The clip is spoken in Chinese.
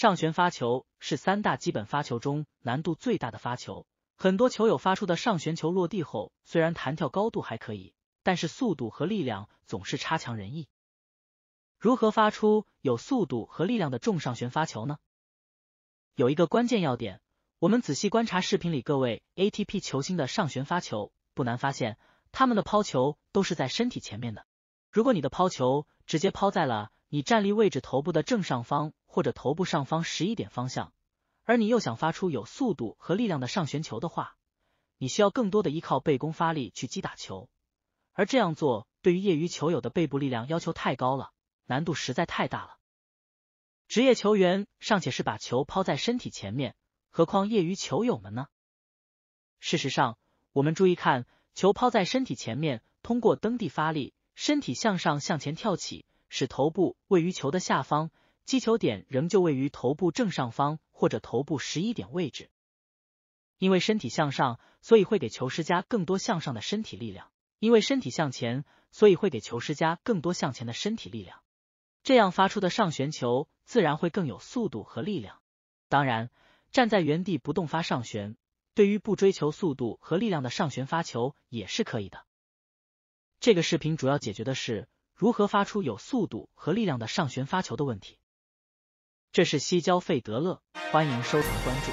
上旋发球是三大基本发球中难度最大的发球，很多球友发出的上旋球落地后，虽然弹跳高度还可以，但是速度和力量总是差强人意。如何发出有速度和力量的重上旋发球呢？有一个关键要点，我们仔细观察视频里各位 ATP 球星的上旋发球，不难发现，他们的抛球都是在身体前面的。如果你的抛球直接抛在了你站立位置头部的正上方。或者头部上方十一点方向，而你又想发出有速度和力量的上旋球的话，你需要更多的依靠背弓发力去击打球，而这样做对于业余球友的背部力量要求太高了，难度实在太大了。职业球员尚且是把球抛在身体前面，何况业余球友们呢？事实上，我们注意看，球抛在身体前面，通过蹬地发力，身体向上向前跳起，使头部位于球的下方。击球点仍旧位于头部正上方或者头部十一点位置，因为身体向上，所以会给球施加更多向上的身体力量；因为身体向前，所以会给球施加更多向前的身体力量。这样发出的上旋球自然会更有速度和力量。当然，站在原地不动发上旋，对于不追求速度和力量的上旋发球也是可以的。这个视频主要解决的是如何发出有速度和力量的上旋发球的问题。这是西郊费德勒，欢迎收藏关注。